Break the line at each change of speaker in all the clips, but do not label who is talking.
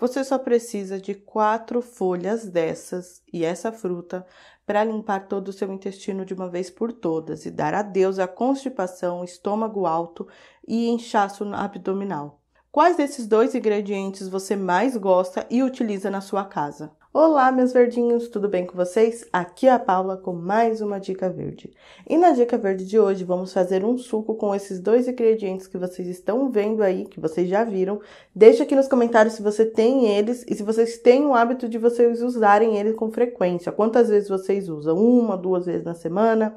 Você só precisa de quatro folhas dessas e essa fruta para limpar todo o seu intestino de uma vez por todas e dar adeus à constipação, estômago alto e inchaço abdominal. Quais desses dois ingredientes você mais gosta e utiliza na sua casa? Olá, meus verdinhos, tudo bem com vocês? Aqui é a Paula com mais uma dica verde. E na dica verde de hoje vamos fazer um suco com esses dois ingredientes que vocês estão vendo aí, que vocês já viram. Deixa aqui nos comentários se você tem eles e se vocês têm o hábito de vocês usarem eles com frequência. Quantas vezes vocês usam? Uma, duas vezes na semana?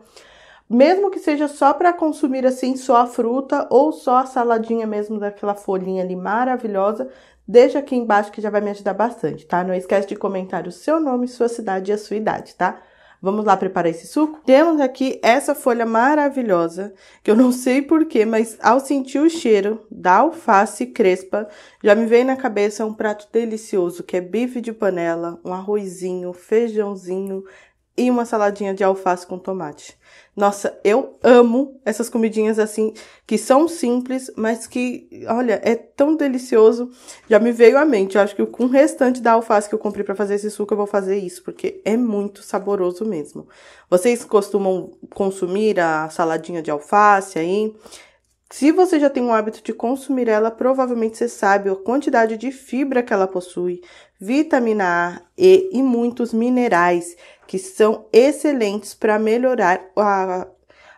mesmo que seja só para consumir assim só a fruta ou só a saladinha mesmo daquela folhinha ali maravilhosa, Deixa aqui embaixo que já vai me ajudar bastante, tá? Não esquece de comentar o seu nome, sua cidade e a sua idade, tá? Vamos lá preparar esse suco? Temos aqui essa folha maravilhosa, que eu não sei porquê, mas ao sentir o cheiro da alface crespa, já me veio na cabeça um prato delicioso, que é bife de panela, um arrozinho, feijãozinho, e uma saladinha de alface com tomate. Nossa, eu amo essas comidinhas assim, que são simples, mas que, olha, é tão delicioso. Já me veio à mente, eu acho que com o restante da alface que eu comprei para fazer esse suco, eu vou fazer isso, porque é muito saboroso mesmo. Vocês costumam consumir a saladinha de alface aí? Se você já tem o hábito de consumir ela, provavelmente você sabe a quantidade de fibra que ela possui, vitamina A, E e muitos minerais que são excelentes para melhorar a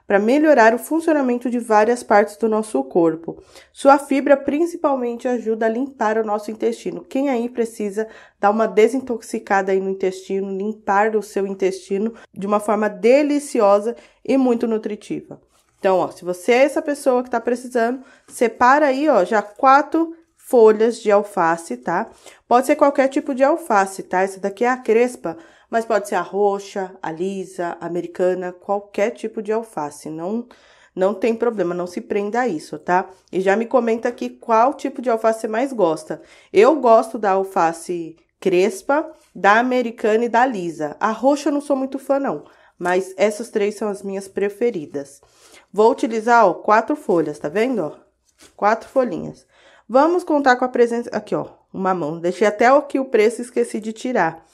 para melhorar o funcionamento de várias partes do nosso corpo. Sua fibra principalmente ajuda a limpar o nosso intestino. Quem aí precisa dar uma desintoxicada aí no intestino, limpar o seu intestino de uma forma deliciosa e muito nutritiva. Então, ó, se você é essa pessoa que tá precisando, separa aí, ó, já quatro folhas de alface, tá? Pode ser qualquer tipo de alface, tá? Essa daqui é a crespa, mas pode ser a roxa, a lisa, a americana, qualquer tipo de alface. Não não tem problema, não se prenda a isso, tá? E já me comenta aqui qual tipo de alface você mais gosta. Eu gosto da alface crespa, da americana e da lisa. A roxa eu não sou muito fã, não mas essas três são as minhas preferidas. Vou utilizar, ó, quatro folhas, tá vendo, ó? Quatro folhinhas. Vamos contar com a presença... Aqui, ó, uma mão. Deixei até aqui o preço e esqueci de tirar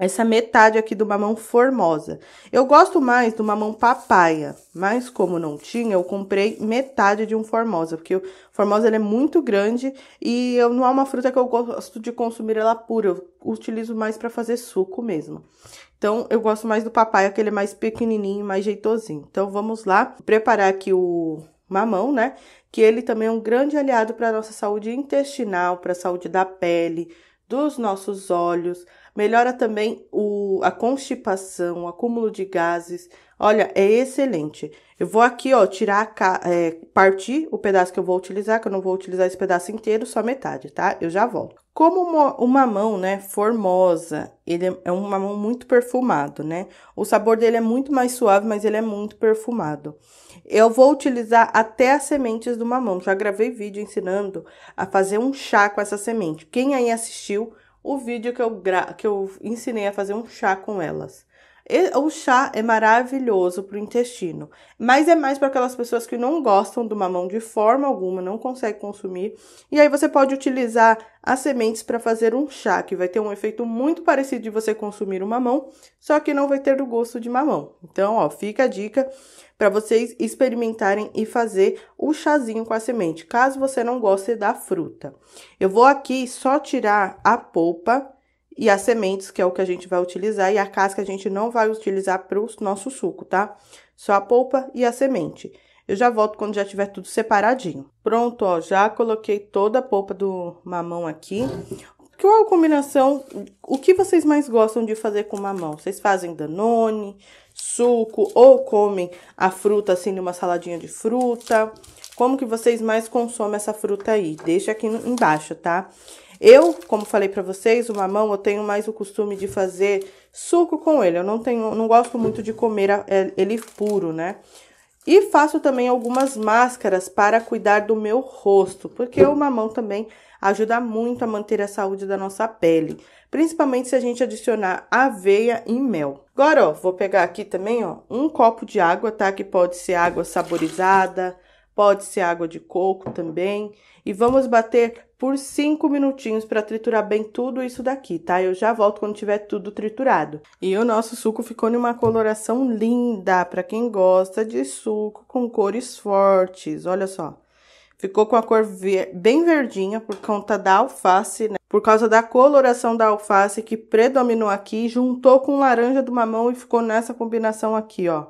essa metade aqui do mamão formosa. Eu gosto mais do mamão papaya, mas como não tinha, eu comprei metade de um formosa, porque o formosa ele é muito grande e eu, não é uma fruta que eu gosto de consumir ela pura, eu utilizo mais para fazer suco mesmo. Então, eu gosto mais do papaya, que ele é mais pequenininho, mais jeitosinho. Então, vamos lá preparar aqui o mamão, né? Que ele também é um grande aliado para nossa saúde intestinal, para a saúde da pele, dos nossos olhos, Melhora também o, a constipação, o acúmulo de gases. Olha, é excelente. Eu vou aqui, ó, tirar, é, partir o pedaço que eu vou utilizar, que eu não vou utilizar esse pedaço inteiro, só metade, tá? Eu já volto. Como uma, uma mão, né, formosa, ele é, é um mamão muito perfumado, né? O sabor dele é muito mais suave, mas ele é muito perfumado. Eu vou utilizar até as sementes do mamão. Já gravei vídeo ensinando a fazer um chá com essa semente. Quem aí assistiu, o vídeo que eu, gra... que eu ensinei a fazer um chá com elas. O chá é maravilhoso para o intestino, mas é mais para aquelas pessoas que não gostam do mamão de forma alguma, não conseguem consumir. E aí você pode utilizar as sementes para fazer um chá, que vai ter um efeito muito parecido de você consumir o mamão, só que não vai ter o gosto de mamão. Então, ó, fica a dica para vocês experimentarem e fazer o chazinho com a semente, caso você não goste da fruta. Eu vou aqui só tirar a polpa e as sementes, que é o que a gente vai utilizar, e a casca a gente não vai utilizar para o nosso suco, tá? Só a polpa e a semente. Eu já volto quando já tiver tudo separadinho. Pronto, ó, já coloquei toda a polpa do mamão aqui. Qual a combinação, o que vocês mais gostam de fazer com mamão? Vocês fazem danone, suco, ou comem a fruta assim numa saladinha de fruta? Como que vocês mais consomem essa fruta aí? Deixa aqui embaixo, tá? Eu, como falei para vocês, o mamão eu tenho mais o costume de fazer suco com ele. Eu não tenho, não gosto muito de comer é, ele puro, né? E faço também algumas máscaras para cuidar do meu rosto, porque o mamão também ajuda muito a manter a saúde da nossa pele, principalmente se a gente adicionar aveia e mel. Agora, ó, vou pegar aqui também, ó, um copo de água, tá? Que pode ser água saborizada, pode ser água de coco também. E vamos bater por 5 minutinhos para triturar bem tudo isso daqui, tá? Eu já volto quando tiver tudo triturado. E o nosso suco ficou numa coloração linda para quem gosta de suco com cores fortes. Olha só. Ficou com a cor ver bem verdinha por conta da alface, né? Por causa da coloração da alface que predominou aqui, juntou com laranja do mamão e ficou nessa combinação aqui, ó.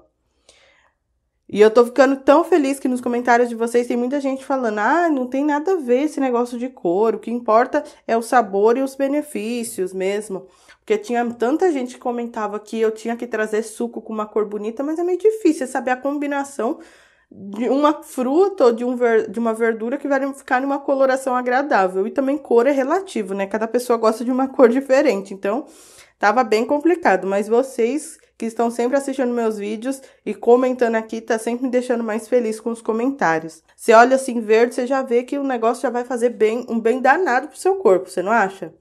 E eu tô ficando tão feliz que nos comentários de vocês tem muita gente falando: ah, não tem nada a ver esse negócio de cor, o que importa é o sabor e os benefícios mesmo. Porque tinha tanta gente que comentava que eu tinha que trazer suco com uma cor bonita, mas é meio difícil é saber a combinação de uma fruta ou de, um ver, de uma verdura que vai ficar numa coloração agradável. E também cor é relativo, né? Cada pessoa gosta de uma cor diferente. Então, tava bem complicado, mas vocês que estão sempre assistindo meus vídeos e comentando aqui, tá sempre me deixando mais feliz com os comentários. Você olha assim verde, você já vê que o negócio já vai fazer bem, um bem danado pro seu corpo, você não acha?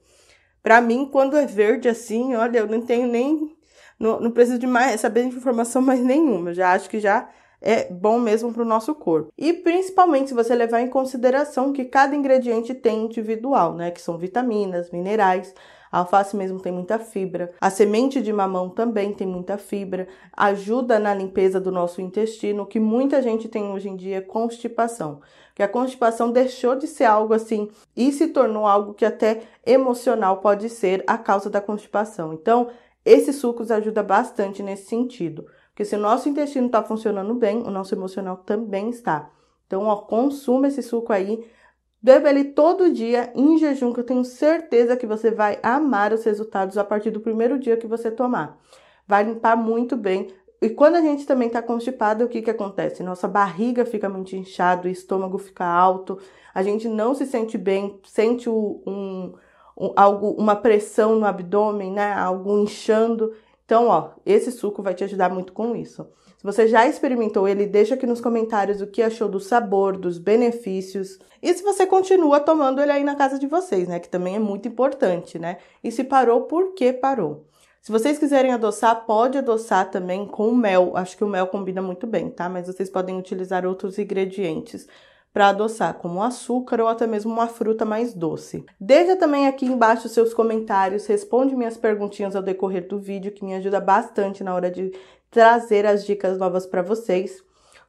Pra mim, quando é verde assim, olha, eu não tenho nem. Não, não preciso de mais saber de informação mais nenhuma. já acho que já é bom mesmo para o nosso corpo. E principalmente se você levar em consideração que cada ingrediente tem individual, né? Que são vitaminas, minerais, a alface mesmo tem muita fibra. A semente de mamão também tem muita fibra. Ajuda na limpeza do nosso intestino, que muita gente tem hoje em dia é constipação. Que a constipação deixou de ser algo assim e se tornou algo que até emocional pode ser a causa da constipação. Então, esses sucos ajudam bastante nesse sentido. Porque se o nosso intestino está funcionando bem, o nosso emocional também está. Então, ó, consuma esse suco aí Beba ele todo dia em jejum, que eu tenho certeza que você vai amar os resultados a partir do primeiro dia que você tomar. Vai limpar muito bem. E quando a gente também está constipado, o que, que acontece? Nossa barriga fica muito inchada, o estômago fica alto, a gente não se sente bem, sente um, um, algo, uma pressão no abdômen, né? Algo inchando. Então, ó, esse suco vai te ajudar muito com isso. Se você já experimentou ele, deixa aqui nos comentários o que achou do sabor, dos benefícios e se você continua tomando ele aí na casa de vocês, né? Que também é muito importante, né? E se parou, por que parou? Se vocês quiserem adoçar, pode adoçar também com mel. Acho que o mel combina muito bem, tá? Mas vocês podem utilizar outros ingredientes para adoçar, como açúcar ou até mesmo uma fruta mais doce. Deixa também aqui embaixo seus comentários, responde minhas perguntinhas ao decorrer do vídeo, que me ajuda bastante na hora de trazer as dicas novas para vocês.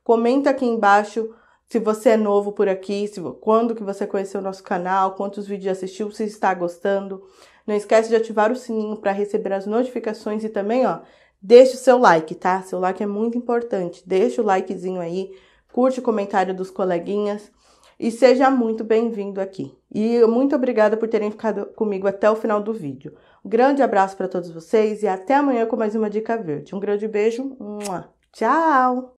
Comenta aqui embaixo se você é novo por aqui, se, quando que você conheceu o nosso canal, quantos vídeos assistiu, se está gostando. Não esquece de ativar o sininho para receber as notificações e também, ó, deixe o seu like, tá? Seu like é muito importante. Deixa o likezinho aí, curte o comentário dos coleguinhas e seja muito bem-vindo aqui. E muito obrigada por terem ficado comigo até o final do vídeo. Um grande abraço para todos vocês e até amanhã com mais uma dica verde. Um grande beijo. Tchau!